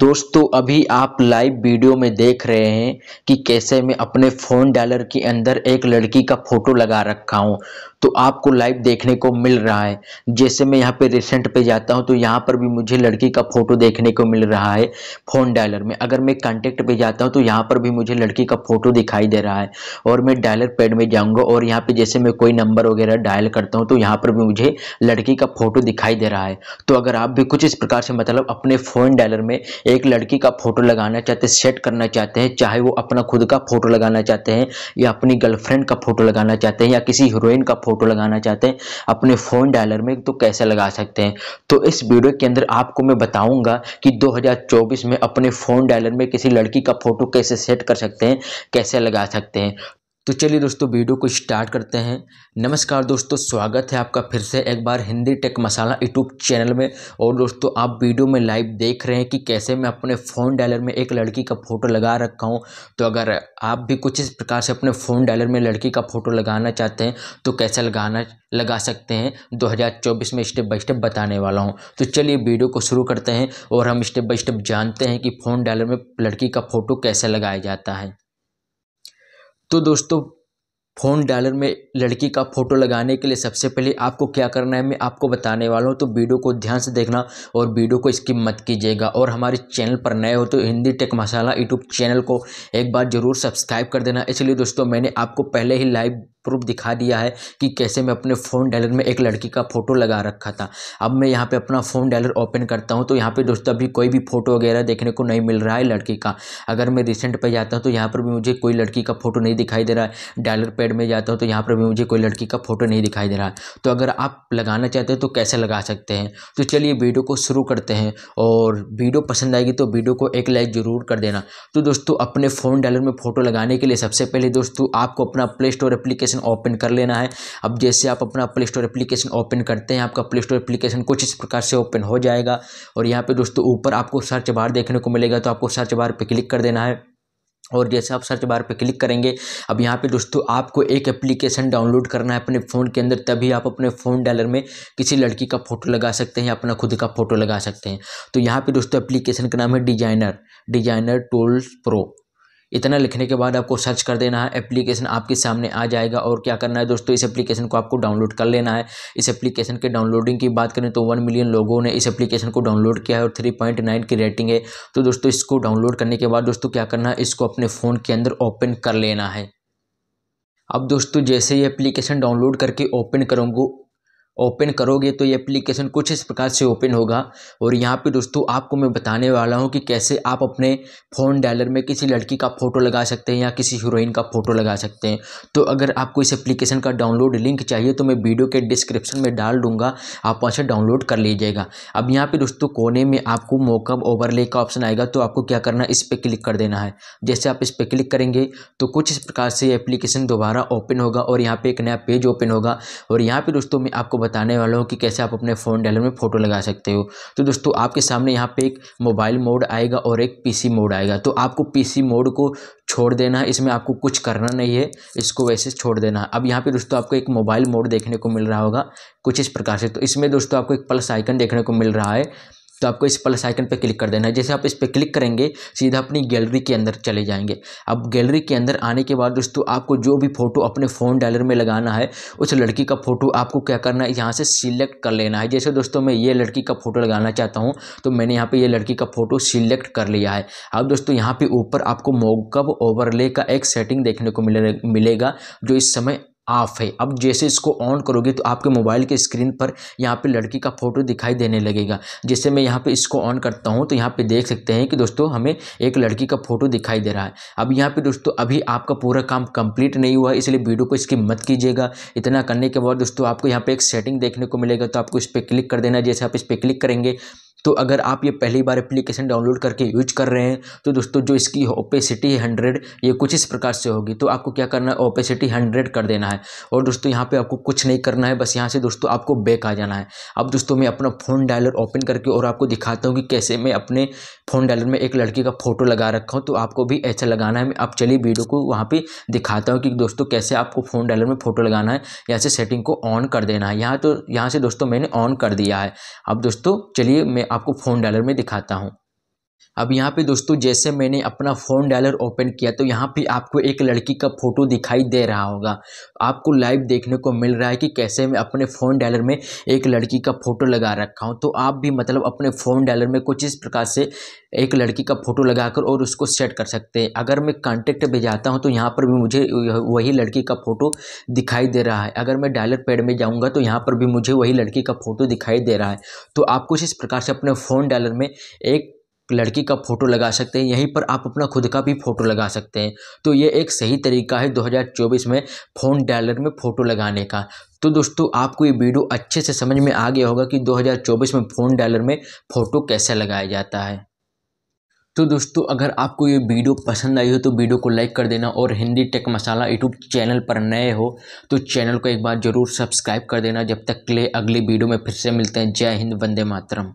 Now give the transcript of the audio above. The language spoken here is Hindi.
दोस्तों अभी आप लाइव वीडियो में देख रहे हैं कि कैसे मैं अपने फ़ोन डायलर के अंदर एक लड़की का फ़ोटो लगा रखा हूं तो आपको लाइव देखने को मिल रहा है जैसे मैं यहाँ पे रिसेंट पे जाता हूँ तो यहाँ पर भी मुझे लड़की का फ़ोटो देखने को मिल रहा है फ़ोन डायलर में अगर मैं कॉन्टेक्ट पे जाता हूँ तो यहाँ पर भी मुझे लड़की का फ़ोटो दिखाई दे रहा है और मैं डायलर पैड में जाऊँगा और यहाँ पे जैसे मैं कोई नंबर वगैरह डायल करता हूँ तो यहाँ पर भी मुझे लड़की का फ़ोटो दिखाई दे रहा है तो अगर आप भी कुछ इस प्रकार से मतलब अपने फ़ोन डायलर में एक लड़की का फोटो लगाना चाहते हैं सेट करना चाहते हैं चाहे वो अपना खुद का फोटो लगाना चाहते हैं या अपनी गर्लफ्रेंड का फोटो लगाना चाहते हैं या किसी हीरोइन का फोटो लगाना चाहते हैं अपने फ़ोन डायलर में तो कैसे लगा सकते हैं तो इस वीडियो के अंदर आपको मैं बताऊँगा कि दो में अपने फ़ोन डायलर में किसी लड़की का फोटो कैसे सेट कर सकते हैं कैसे लगा सकते हैं तो चलिए दोस्तों वीडियो को स्टार्ट करते हैं नमस्कार दोस्तों स्वागत है आपका फिर से एक बार Hindi tech masala YouTube channel में और दोस्तों आप वीडियो में लाइव देख रहे हैं कि कैसे मैं अपने फ़ोन डायलर में एक लड़की का फ़ोटो लगा रखा हूं तो अगर आप भी कुछ इस प्रकार से अपने फ़ोन डायलर में लड़की का फ़ोटो लगाना चाहते हैं तो कैसे लगाना लगा सकते हैं दो में स्टेप बाई स्टेप बताने वाला हूँ तो चलिए वीडियो को शुरू करते हैं और हम स्टेप बाई स्टेप जानते हैं कि फ़ोन डायलर में लड़की का फ़ोटो कैसे लगाया जाता है तो दोस्तों फ़ोन डायलर में लड़की का फ़ोटो लगाने के लिए सबसे पहले आपको क्या करना है मैं आपको बताने वाला हूँ तो वीडियो को ध्यान से देखना और वीडियो को स्किप मत कीजिएगा और हमारे चैनल पर नए हो तो Hindi tech masala YouTube channel को एक बार ज़रूर सब्सक्राइब कर देना इसलिए दोस्तों मैंने आपको पहले ही लाइव प्रूफ दिखा दिया है कि कैसे मैं अपने फ़ोन डायलर में एक लड़की का फ़ोटो लगा रखा था अब मैं यहाँ पे अपना फ़ोन डायलर ओपन करता हूँ तो यहाँ पे दोस्तों अभी कोई भी फ़ोटो वगैरह देखने को नहीं मिल रहा है लड़की का अगर मैं रिसेंट पे जाता हूँ तो यहाँ पर भी मुझे कोई लड़की का फ़ोटो नहीं दिखाई दे रहा है डायलर पैड में जाता हूँ तो यहाँ पर भी मुझे कोई लड़की का फ़ोटो नहीं दिखाई दे रहा तो अगर आप लगाना चाहते हैं तो कैसे लगा सकते हैं तो चलिए वीडियो को शुरू करते हैं और वीडियो पसंद आएगी तो वीडियो को एक लाइक ज़रूर कर देना तो दोस्तों अपने फ़ोन डायलर में फ़ोटो लगाने के लिए सबसे पहले दोस्तों आपको अपना play store application application open कर लेना है अब जैसे आप अपना प्ले स्टोर एप्लीकेशन ओपन करते हैं आपका प्ले स्टोर एप्लीकेशन कुछ इस प्रकार से ओपन हो जाएगा और यहाँ पर दोस्तों ऊपर आपको सर्च बार देखने को मिलेगा तो आपको सर्च बार पर क्लिक कर देना है और जैसे आप सर्च बार पे क्लिक करेंगे अब यहाँ पे दोस्तों आपको एक एप्लीकेशन डाउनलोड करना है अपने फ़ोन के अंदर तभी आप अपने फ़ोन डॉलर में किसी लड़की का फ़ोटो लगा सकते हैं या अपना खुद का फ़ोटो लगा सकते हैं तो यहाँ पे दोस्तों एप्लीकेशन का नाम है डिजाइनर डिजाइनर टूल्स प्रो इतना लिखने के बाद आपको सर्च कर देना है एप्लीकेशन आपके सामने आ जाएगा और क्या करना है दोस्तों इस एप्लीकेशन को आपको डाउनलोड कर लेना है इस एप्लीकेशन के डाउनलोडिंग की बात करें तो वन मिलियन लोगों ने इस एप्लीकेशन को डाउनलोड किया है और थ्री पॉइंट नाइन की रेटिंग है तो दोस्तों इसको डाउनलोड करने के बाद दोस्तों क्या करना है इसको अपने फ़ोन के अंदर ओपन कर लेना है अब दोस्तों जैसे ही एप्लीकेशन डाउनलोड करके ओपन करूँगा ओपन करोगे तो ये एप्लीकेशन कुछ इस प्रकार से ओपन होगा और यहाँ पे दोस्तों आपको मैं बताने वाला हूँ कि कैसे आप अपने फ़ोन डायलर में किसी लड़की का फ़ोटो लगा सकते हैं या किसी हीरोइन का फ़ोटो लगा सकते हैं तो अगर आपको इस एप्लीकेशन का डाउनलोड लिंक चाहिए तो मैं वीडियो के डिस्क्रिप्शन में डाल दूँगा आप वहाँ से डाउनलोड कर लीजिएगा अब यहाँ पर दोस्तों कोने में आपको मोकअप ओवरले का ऑप्शन आएगा तो आपको क्या करना है इस पर क्लिक कर देना है जैसे आप इस पर क्लिक करेंगे तो कुछ इस प्रकार से ये एप्लीकेशन दोबारा ओपन होगा और यहाँ पर एक नया पेज ओपन होगा और यहाँ पर दोस्तों मैं आपको बताने वाला हूँ कि कैसे आप अपने फ़ोन डायलर में फ़ोटो लगा सकते हो तो दोस्तों आपके सामने यहाँ पे एक मोबाइल मोड आएगा और एक पीसी मोड आएगा तो आपको पीसी मोड को छोड़ देना है इसमें आपको कुछ करना नहीं है इसको वैसे छोड़ देना अब यहाँ पे दोस्तों आपको एक मोबाइल मोड देखने को मिल रहा होगा कुछ इस प्रकार से तो इसमें दोस्तों आपको एक प्लस आइकन देखने को मिल रहा है तो आपको इस प्लस आइकन पर क्लिक कर देना है जैसे आप इस पर क्लिक करेंगे सीधा अपनी गैलरी के अंदर चले जाएंगे अब गैलरी के अंदर आने के बाद दोस्तों आपको जो भी फ़ोटो अपने फ़ोन डायलर में लगाना है उस लड़की का फ़ोटो आपको क्या करना है यहाँ से सिलेक्ट कर लेना है जैसे दोस्तों मैं ये लड़की का फ़ोटो लगाना चाहता हूँ तो मैंने यहाँ पर ये लड़की का फ़ोटो सिलेक्ट कर लिया है अब दोस्तों यहाँ पर ऊपर आपको मोकअप ओवरले का एक सेटिंग देखने को मिलेगा जो इस समय ऑफ है अब जैसे इसको ऑन करोगे तो आपके मोबाइल के स्क्रीन पर यहाँ पे लड़की का फोटो दिखाई देने लगेगा जैसे मैं यहाँ पे इसको ऑन करता हूँ तो यहाँ पे देख सकते हैं कि दोस्तों हमें एक लड़की का फोटो दिखाई दे रहा है अब यहाँ पे दोस्तों अभी आपका पूरा काम कंप्लीट नहीं हुआ है इसलिए वीडियो को इसकी मत कीजिएगा इतना करने के बाद दोस्तों आपको यहाँ पर एक सेटिंग देखने को मिलेगा तो आपको इस पर क्लिक कर देना जैसे आप इस पर क्लिक करेंगे तो अगर आप ये पहली बार एप्लीकेशन डाउनलोड करके यूज कर रहे हैं तो दोस्तों जो इसकी ओपेसिटी हंड्रेड ये कुछ इस प्रकार से होगी तो आपको क्या करना है ओपेसिटी हंड्रेड कर देना है और दोस्तों यहाँ पर आपको कुछ नहीं करना है बस यहाँ से दोस्तों आपको बैक आ जाना है अब दोस्तों मैं अपना फ़ोन डायलर ओपन करके और आपको दिखाता हूँ कि कैसे मैं अपने फ़ोन डायलर में एक लड़की का फ़ोटो लगा रखा हूँ तो आपको भी ऐसा लगाना है मैं अब चलिए वीडियो को वहाँ पर दिखाता हूँ कि दोस्तों कैसे आपको फ़ोन डायलर में फ़ोटो लगाना है यहाँ से सेटिंग को ऑन कर देना है यहाँ तो यहाँ से दोस्तों मैंने ऑन कर दिया है अब दोस्तों चलिए मैं आपको फ़ोन डायलर में दिखाता हूँ अब यहाँ पे दोस्तों जैसे मैंने अपना फ़ोन डायलर ओपन किया तो यहाँ पे आपको एक लड़की का फ़ोटो दिखाई दे रहा होगा आपको लाइव देखने को मिल रहा है कि कैसे मैं अपने फ़ोन डायलर में एक लड़की का फ़ोटो लगा रखा हूँ तो आप भी मतलब अपने फ़ोन डायलर में कुछ इस प्रकार से एक लड़की का फ़ोटो लगाकर और उसको सेट कर सकते हैं अगर मैं कॉन्टेक्ट भेजाता जाता हूँ तो यहाँ पर भी मुझे वही लड़की का फ़ोटो दिखाई दे रहा है अगर मैं डायलर पैड में जाऊँगा तो यहाँ पर भी मुझे वही लड़की का फ़ोटो दिखाई दे रहा है तो आप कुछ इस प्रकार से अपने फ़ोन डायलर में एक लड़की का फ़ोटो लगा सकते हैं यहीं पर आप अपना खुद का भी फ़ोटो लगा सकते हैं तो ये एक सही तरीका है 2024 में फ़ोन डायलर में फ़ोटो लगाने का तो दोस्तों आपको ये वीडियो अच्छे से समझ में आ गया होगा कि 2024 में फ़ोन डायलर में फ़ोटो कैसे लगाया जाता है तो दोस्तों अगर आपको ये वीडियो पसंद आई हो तो वीडियो को लाइक कर देना और Hindi tech masala YouTube channel पर नए हो तो चैनल को एक बार ज़रूर सब्सक्राइब कर देना जब तक के लिए अगली वीडियो में फिर से मिलते हैं जय हिंद वंदे मातरम